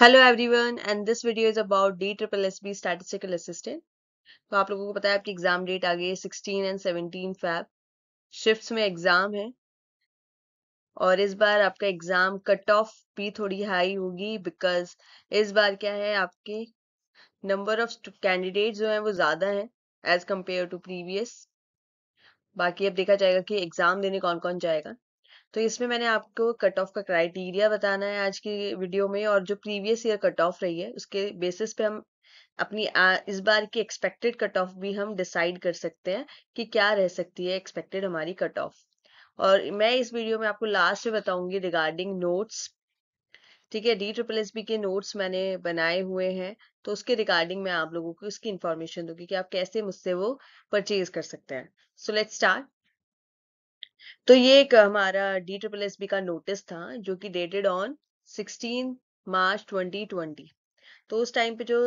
Hello everyone and this video is about D triple S B statistical assistant तो आप लोगों को पता है आपकी एग्जाम डेट आ गई है sixteen and seventeen Feb shifts में एग्जाम है और इस बार आपका एग्जाम कट ऑफ भी थोड़ी हाई होगी बिकॉज इस बार क्या है आपके नंबर ऑफ कैंडिडेट जो है वो ज्यादा है एज कम्पेयर टू प्रीवियस बाकी अब देखा जाएगा कि एग्जाम देने कौन कौन जाएगा तो इसमें मैंने आपको कट ऑफ का क्राइटेरिया बताना है आज की वीडियो में और जो प्रीवियस ईयर कट ऑफ रही है उसके बेसिस पे हम अपनी आ, इस बार की एक्सपेक्टेड कट ऑफ भी हम डिसाइड कर सकते हैं कि क्या रह सकती है एक्सपेक्टेड हमारी कट ऑफ और मैं इस वीडियो में आपको लास्ट में बताऊंगी रिगार्डिंग नोट्स ठीक है डी ट्रिपल एस बी के नोट्स मैंने बनाए हुए हैं तो उसके रिगार्डिंग मैं आप लोगों को उसकी इन्फॉर्मेशन दूंगी कि आप कैसे मुझसे वो परचेज कर सकते हैं सो लेट स्टार्ट तो ये एक हमारा डी ट्रिपल एस बी का नोटिस था जो कि डेटेड ऑन 16 मार्च 2020 तो उस टाइम पे जो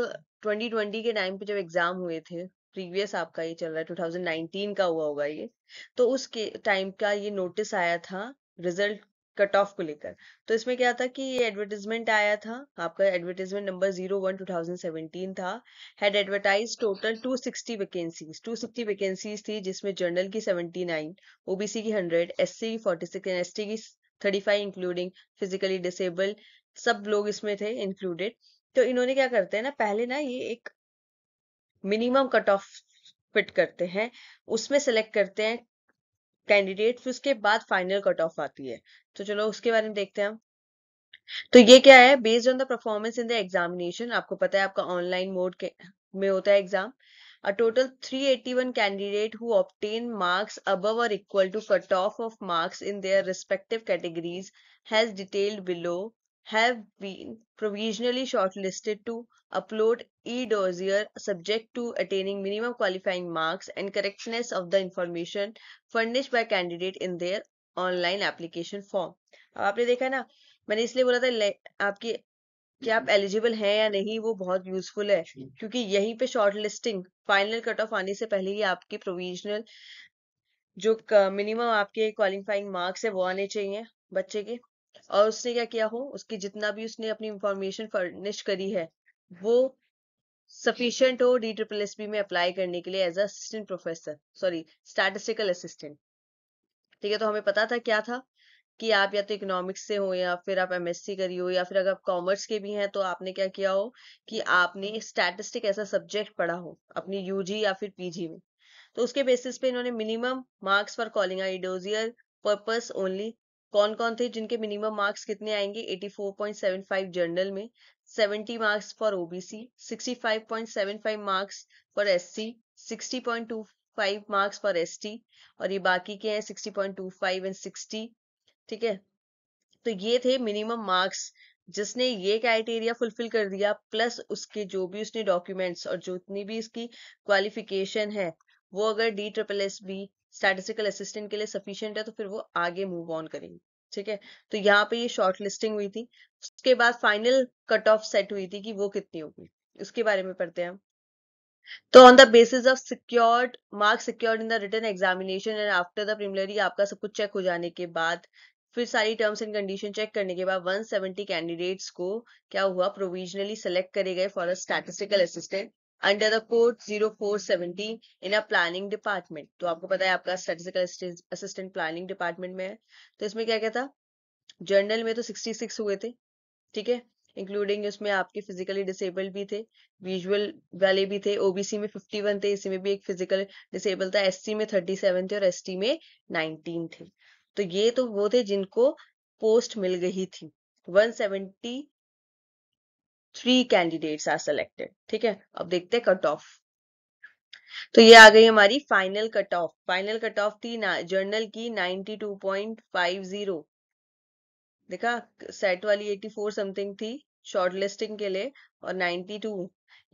2020 के टाइम पे जब एग्जाम हुए थे प्रीवियस आपका ये चल रहा है 2019 का हुआ होगा ये तो उसके टाइम का ये नोटिस आया था रिजल्ट कट ऑफ को लेकर तो इसमें क्या था कि ये एडवर्टीजमेंट आया था आपका advertisement number zero one two thousand seventeen था had advertise total two sixty vacancies two sixty vacancies थी जिसमें जनरल की सेवेंटी नाइन ओबीसी की हंड्रेड एस सी की फोर्टी सिक्स एंड एस की thirty five including physically disable सब लोग इसमें थे इंक्लूडेड तो इन्होंने क्या करते हैं ना पहले ना ये एक मिनिमम कट ऑफ फिट करते हैं उसमें सेलेक्ट करते हैं कैंडिडेट फिर उसके बाद फाइनल कट ऑफ आती है तो चलो उसके बारे में देखते हैं तो ये क्या है based on the performance in the examination आपको पता है आपका ऑनलाइन मोड में होता है exam a total 381 one candidate who obtain marks अब और equal to cut off of marks in their respective categories has detailed below have been provisionally shortlisted to upload e-dossier subject to attaining minimum qualifying marks and correctness of the information furnished by candidate in their online application form ab aapne dekha na maine isliye bola tha aapki कि आप eligible हैं या नहीं वो बहुत useful है क्योंकि यहीं पे short listing final cut off आने से पहले ही आपकी प्रोविजनल जो मिनिमम आपके क्वालिफाइंग मार्क्स है वो आने चाहिए बच्चे के और उसने क्या किया हो उसकी जितना भी उसने अपनी इंफॉर्मेशन फर्निश करी है वो सफिशियंट हो डी ट्रिपल एस में अप्लाई करने के लिए as assistant professor sorry statistical assistant ठीक है तो हमें पता था क्या था कि आप या तो इकोनॉमिक्स से हो या फिर आप एमएससी करी हो या फिर अगर आप कॉमर्स के भी हैं तो आपने क्या किया हो कि आपने स्टैटिस्टिक ऐसा सब्जेक्ट पढ़ा हो अपनी यूजी या फिर पीजी में तो उसके बेसिस पे इन्होंने minimum marks for calling dossier purpose only कौन कौन थे जिनके मिनिमम मार्क्स कितने आएंगे 84.75 जनरल में 70 marks for OBC 65.75 marks for SC 60.25 marks for ST और ये बाकी के हैं 60.25 एंड 60 ठीक है तो ये थे मिनिमम मार्क्स जिसने ये क्राइटेरिया फुलफिल कर दिया प्लस उसके जो भी उसने डॉक्यूमेंट्स और जितनी भी इसकी क्वालिफिकेशन है वो अगर D triple S B statistical assistant के लिए सफिशियंट है तो फिर वो आगे मूव ऑन करेंगे ठीक है तो यहाँ पे ये शॉर्ट लिस्टिंग हुई थी उसके बाद फाइनल कट ऑफ सेट हुई थी कि वो कितनी होगी उसके बारे में पढ़ते हैं हम तो on the basis of secured marks secured in the written examination and after the preliminary आपका सब कुछ चेक हो जाने के बाद फिर सारी टर्म्स एंड कंडीशन चेक करने के बाद 170 कैंडिडेट्स को क्या हुआ प्रोविजनली सेलेक्ट करे गए for a statistical assistant under the code 0417 in a planning department तो आपको पता है आपका स्टेटिस्टिकल असिस्टेंट प्लानिंग डिपार्टमेंट में है तो इसमें क्या क्या था जर्नल में तो 66 हुए थे ठीक है इंक्लूडिंग उसमें आपके फिजिकली डिसेबल्ड भी थे विजुअल वाले भी थे ओबीसी में 51 थे इसी में भी एक फिजिकल डिसेबल था एससी में 37 थे और एसटी में 19 थे तो ये तो वो थे जिनको पोस्ट मिल गई थी 170 थ्री कैंडिडेट्स आर सेलेक्टेड ठीक है अब देखते हैं कट ऑफ तो ये आ गई हमारी final cut off final cut off थी जर्नल की 92.50 देखा सेट वाली 84 समथिंग थी शॉर्ट लिस्टिंग के लिए और 92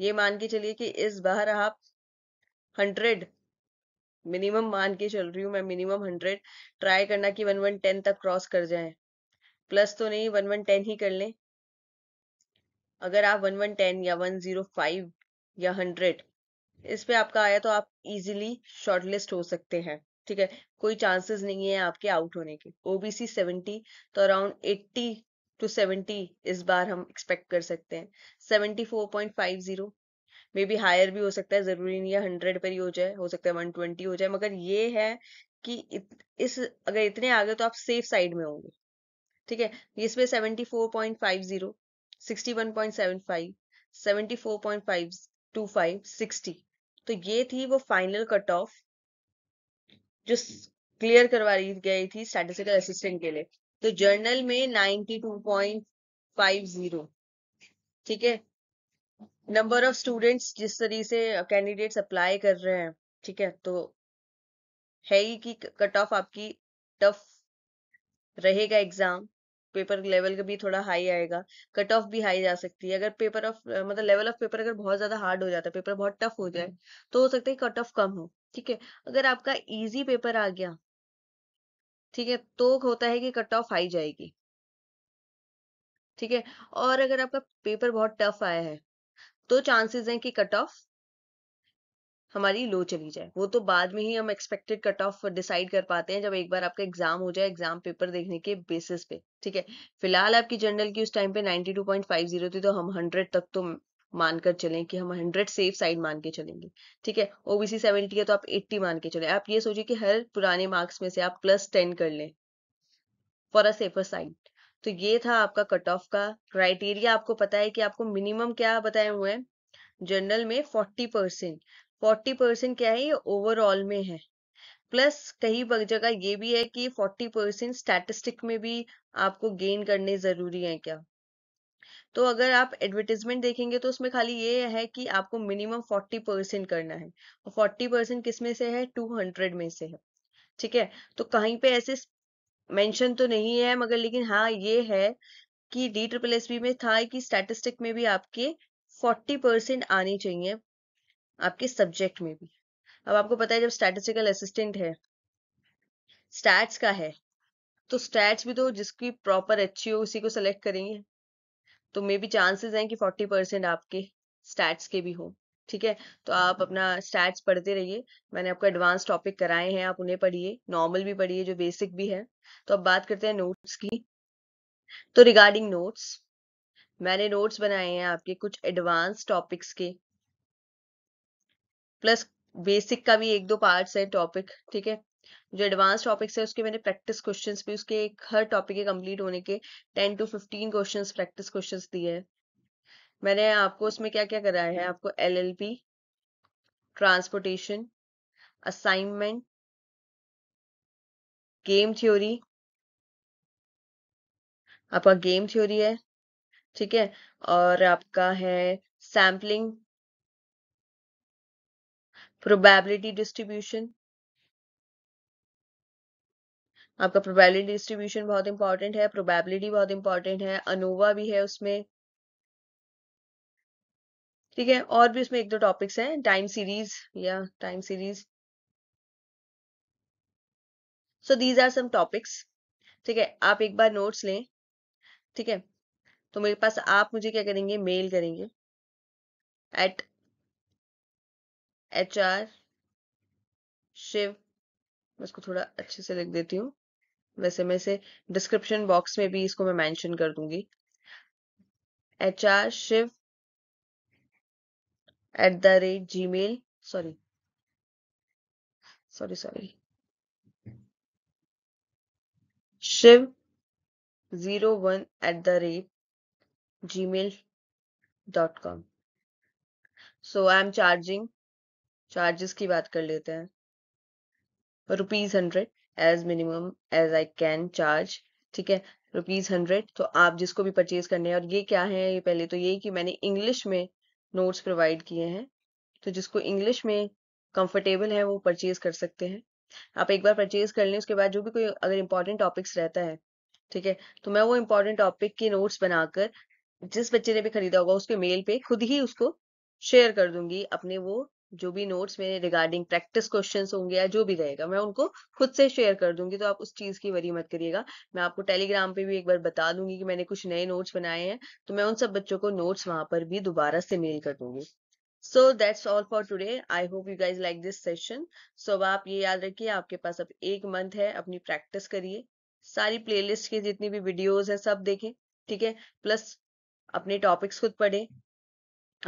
ये मान के चलिए कि इस बार आप 100 मिनिमम मान के चल रही हूं मैं मिनिमम 100 ट्राई करना कि वन वन टेन तक क्रॉस कर जाए प्लस तो नहीं वन वन टेन ही कर लें अगर आप वन वन टेन या वन जीरो फाइव या हंड्रेड इस पे आपका आया तो आप इजीली शॉर्टलिस्ट हो सकते हैं ठीक है कोई चांसेस नहीं है आपके आउट होने के ओबीसी सेवेंटी तो अराउंड एट्टी टू सेवेंटी इस बार हम एक्सपेक्ट कर सकते हैं seventy four point five zero may be higher भी हो सकता है जरूरी नहीं है हंड्रेड पर ही हो जाए हो सकता है वन ट्वेंटी हो जाए मगर ये है कि इत, इस अगर इतने आगे तो आप सेफ साइड में होंगे ठीक है इसमें seventy four point five zero तो ये थी वो फाइनल कट ऑफ जो क्लियर करवाई गई थी स्टैटिस्टिकल असिस्टेंट के लिए तो जर्नल में 92.50 ठीक है नंबर ऑफ स्टूडेंट्स जिस तरीके से कैंडिडेट्स अप्लाई कर रहे हैं ठीक है तो है ही कि कट ऑफ आपकी टफ रहेगा एग्जाम पेपर लेवल का भी थोड़ा हाई आएगा कट ऑफ भी हाई जा सकती है अगर पेपर ऑफ मतलब लेवल ऑफ पेपर अगर बहुत ज्यादा हार्ड हो जाता है पेपर बहुत टफ हो जाए हम्म। तो हो सकता है कट ऑफ कम हो ठीक है अगर आपका इजी पेपर आ गया ठीक है तो होता है कि कट ऑफ हाई जाएगी ठीक है और अगर आपका पेपर बहुत टफ आया है तो चांसेस हैं कि कट ऑफ हमारी लो चली जाए वो तो बाद में ही हम एक्सपेक्टेड कट ऑफ डिसाइड कर पाते हैं जब एक बार आपका एग्जाम हो जाए एग्जाम पेपर देखने के बेसिस पे ठीक है फिलहाल आपकी जनरल की उस टाइम पे 92.50 थी तो हम 100 तक तो मानकर चले कि हम 100 सेफ साइड मान के चलेंगे ठीक है ओबीसी 70 है तो आप 80 मान के चले आप ये सोचिए कि हर पुराने मार्क्स में से आप प्लस टेन कर लें फॉर अ सेफर साइड तो ये था आपका कट ऑफ का क्राइटेरिया आपको पता है कि आपको मिनिमम क्या बताए हुए हैं जनरल में 40 परसेंट फोर्टी परसेंट क्या है ये ओवरऑल में है प्लस कहीं जगह ये भी है कि फोर्टी परसेंट स्टैटिस्टिक में भी आपको गेन करने जरूरी है क्या तो अगर आप एडवर्टीजमेंट देखेंगे तो उसमें खाली ये है कि आपको मिनिमम फोर्टी परसेंट करना है और फोर्टी परसेंट किस में से है टू हंड्रेड में से है ठीक है तो कहीं पे ऐसे मेंशन तो नहीं है मगर लेकिन हाँ ये है कि डी ट्रिपल एस बी में था कि स्टैटिस्टिक में भी आपके फोर्टी परसेंट आने चाहिए आपके सब्जेक्ट में भी अब आपको पता है जब स्टैटिस्टिकल असिस्टेंट है स्टैट्स का है तो स्टैट्स भी तो जिसकी प्रॉपर अच्छी हो उसी को सेलेक्ट करेंगे तो मे बी चांसेस हैं कि 40 परसेंट आपके स्टैट्स के भी हो ठीक है तो आप हम्म। अपना स्टैट्स पढ़ते रहिए मैंने आपको एडवांस टॉपिक कराए हैं आप उन्हें पढ़िए नॉर्मल भी पढ़िए जो बेसिक भी है तो अब बात करते हैं नोट्स की तो रिगार्डिंग नोट्स मैंने नोट्स बनाए हैं आपके कुछ एडवांस टॉपिक्स के प्लस बेसिक का भी एक दो पार्ट्स है टॉपिक ठीक है जो एडवांस टॉपिक्स है उसके मैंने प्रैक्टिस क्वेश्चंस भी उसके हर टॉपिक के कंप्लीट होने के ten to fifteen questions practice questions दिए हैं मैंने आपको उसमें क्या क्या कराया है आपको LLB transportation assignment game theory आपका गेम थ्योरी है ठीक है और आपका है सैम्पलिंग प्रोबेबिलिटी डिस्ट्रीब्यूशन आपका प्रोबेबिलिटी डिस्ट्रीब्यूशन बहुत इंपॉर्टेंट है प्रोबेबिलिटी बहुत इंपॉर्टेंट है अनोवा भी है उसमें ठीक है और भी उसमें एक दो टॉपिक्स हैं टाइम सीरीज या time series so these are some topics ठीक है आप एक बार नोट्स लें ठीक है तो मेरे पास आप मुझे क्या करेंगे मेल करेंगे एट एच आर शिव मैं इसको थोड़ा अच्छे से लिख देती हूँ वैसे मैं इसे डिस्क्रिप्शन बॉक्स में भी इसको मैं मेंशन कर दूंगी H R Shiv at the rate gmail sorry sorry sorry Shiv zero one at the rate gmail dot com so I am charging charges की बात कर लेते हैं rupees hundred as minimum as I can charge ठीक है rupees hundred तो आप जिसको भी परचेज करने हैं और ये क्या है ये पहले तो यही कि मैंने इंग्लिश में नोट्स प्रोवाइड किए हैं तो जिसको इंग्लिश में कंफर्टेबल है वो परचेज कर सकते हैं आप एक बार परचेज कर लें उसके बाद जो भी कोई अगर इंपॉर्टेंट टॉपिक्स रहता है ठीक है तो मैं वो इंपॉर्टेंट टॉपिक के नोट्स बनाकर जिस बच्चे ने भी खरीदा होगा उसके मेल पे खुद ही उसको शेयर कर दूंगी अपने वो जो भी नोट्स मेरे रिगार्डिंग प्रैक्टिस क्वेश्चंस होंगे या जो भी रहेगा मैं उनको खुद से शेयर कर दूंगी तो आप उस चीज की वरी मत करिएगा मैं आपको टेलीग्राम पे भी एक बार बता दूंगी कि मैंने कुछ नए नोट्स बनाए हैं तो मैं उन सब बच्चों को नोट्स वहां पर भी दोबारा से मेल कर दूंगी so that's all for today I hope you guys like this session so अब आप ये याद रखिए आपके पास अब एक मंथ है अपनी प्रैक्टिस करिए सारी प्लेलिस्ट के जितनी भी वीडियोज है सब देखें ठीक है प्लस अपने टॉपिक्स खुद पढ़ें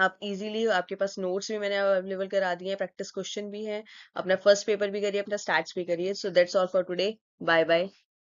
आप इजीली आपके पास नोट्स भी मैंने अवेलेबल करा दिए हैं प्रैक्टिस क्वेश्चन भी है अपना फर्स्ट पेपर भी करिए अपना स्टैट्स भी करिए so that's all for today bye bye